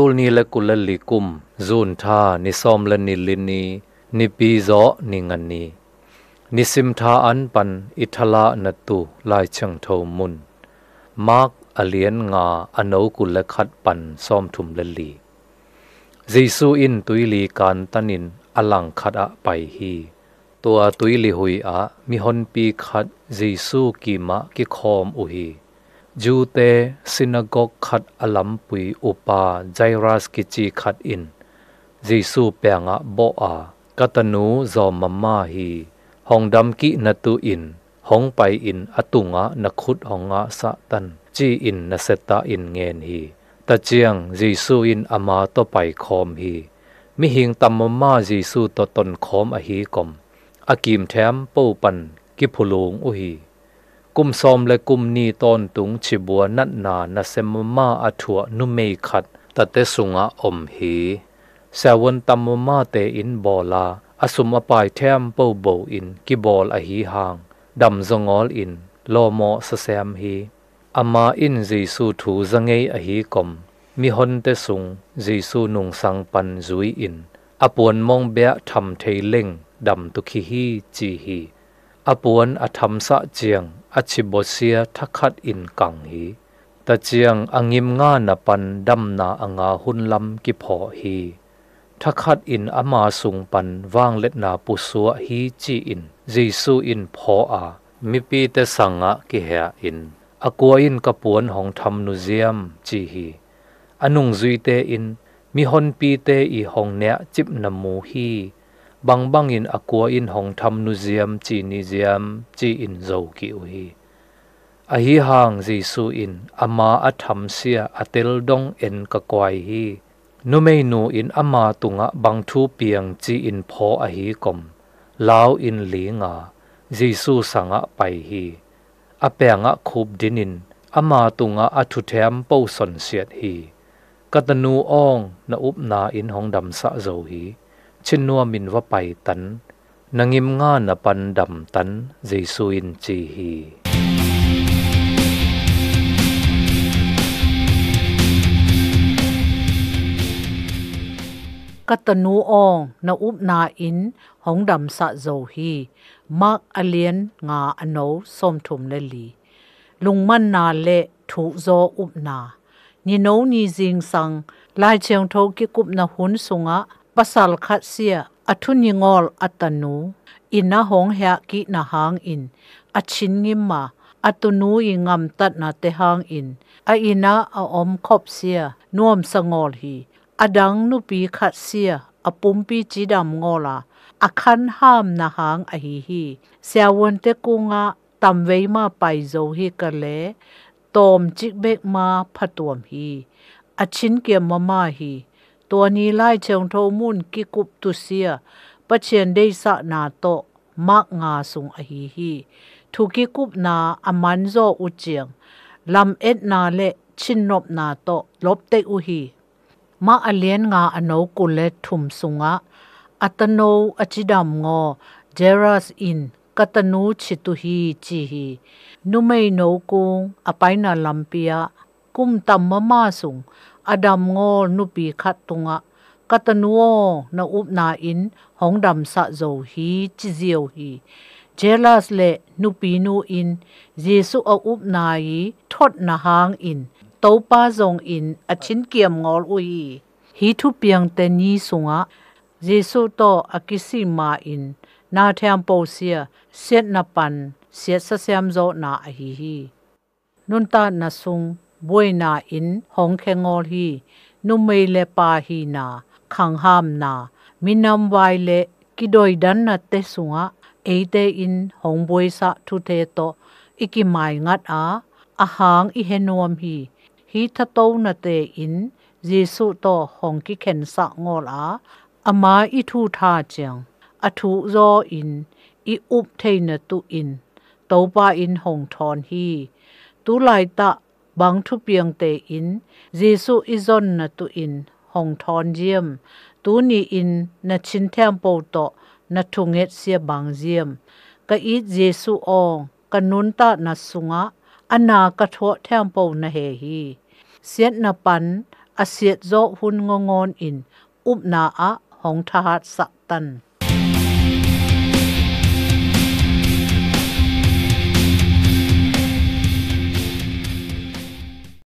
ตูลนีละกุลลิกุมซูนทานิซอมละนิลินีนิปีโซนิงันนีนิสิมทาอันปัน อิทลานตุ ลายชังโทมุนมากอเลียนงาอโนกุลคัดปันซอมทุมละลีจีซูอินตุยลีการตันินอลังคัดอะไปฮี ตัวตุยลีหุยอะมิฮอนปีคัดจีซูกีมะกิคอมอุฮีจูเตซินกกขัดอลัมปุยอุปาไจรัสกิจีขัดอินจีซูเปียงะโบอากตนูจอมมามาฮีหองดำกินตูอินหองไปอินอตุงะนักขุดหองะสะตัน จีอินนเสตาอินเงนฮีตะเจียงจีซูอินอามาตไปคอมฮี มิหิงตัมมามาจีซูตตนคอมอหีกอมอากิมแถมปูปันกิพุลุงอุฮีกุมซอมและกุมนีตอนตุงฉิบัวนัดนานาเซมมาอถัวนุเมขัดตะเตสุงะอมฮีซวนตัมมาเตอินบอลา อสุมอปายแทมเปาโบอินกิบอลอหีหางดำจงอลอินลอมสแซมฮีอามาอินจีสูถูจงเงอหีกมมีฮนเตสุงจีสูนุงสังปันจุยอินอปวนมองเบะทำเทเลงดำตุขีฮีจีฮีอปวนอธรรมสะเจียง achibosia thakhat in kang hi ta chiang angim nga na pan dam na anga hun lam ki pho hi thakhat in ama sung pan wang let na pu suwa hi chi in jesu in pho a mi pi te sanga ki ha in akua in kapuan hong tham nu ziam chi hi anung in mi hon pi te i hong ne chip na mu บังบังอินอกัวอินหองทํานุเซียมจีนิเซียมจีอินโจกิอุฮีอหิหางจีซูอินอมาอธรรมเสียอเตลดงเอ็นกะกวยฮีนุเมนูอินอมาตุงะบังทูเปียงจีอินพออหิกมลาวอินลีงาจีซูสังะไปฮีอะปงะคูบดินินอมาตุงะอทุแถมปสนเสียดฮีกตนูอองนอุปนาอินหงดสะโจฮี chin nua min va pai tan nangim nga na pan dam tan jesu chi hi katanu ong na up na in hong dam sa zo hi mak alien nga ano som thum le li lung man na le thu zo up na ni no ni jing sang lai cheng tho ki kup na hun sunga pasal khat sia athuni ngol atanu ina hong hya ki na hang in achin ngi ma atunu i ngam tat na te hang in a ina a om khop sia nuam sangol hi adang nu pi khat sia apum pi chi dam ngola akhan ham na hang a hi hi siawon te kunga tam vei ma pai zo hi ka le tom chik bek ma phatuam hi achin ke mama hi ตัวนี้ไล่เชิงโทมุนกิกุบตุเซียปะเชียนได้สะนาโตมากงาสุงอหีฮีทุกิกุบนาอมันโซอุเจียง ลำเอ็ดนาเลชินนบนาโตลบเตอุฮีมาอเลียนงาอโนกุเลทุมสุงะ อัตโนอจิดำงอเจรัสอินกตนูชิตุฮีจีฮีนุไม่โนกุงอไปนาลัมเปียกุมตัมมะมาสุง adam ngol nupi khat tunga katanuo na up na in hongdam sa zo hi chi zio hi jelas le nupi nu in jesu a up na yi thot na hang in topa zong in achin kiam ngol ui hi thu piang te ni sunga jesu to akisi ma in na tham po sia set na pan set sa sam zo na hi hi nun ta na sung บวยนาอินหงเคงอลฮีนุเมเลปาฮีนาขังหามนามินำไวเลกิดอยดันนัตเตสุงะเอเตอินหงบวยสะทุเทโตอิกิหมายงัดอาอาหางอิเฮนวมฮีฮีทะโตนเตอินยิสุโตหงกิเขนสะงอลอาอามาอิทูทาจังอทุโออินอิอุบเทนตุอินตปาอินหงทอนฮีตุไลตะ bang thu piang te in jesu izon na tu in hong thon jiam tu ni in na chin tham po to na thunget sia bang jiam ka i jesu ong kanun ta na sunga ana ka tho tham po na he hi siat na pan a siat zo hun ngongon in up na a hong thahat sak tan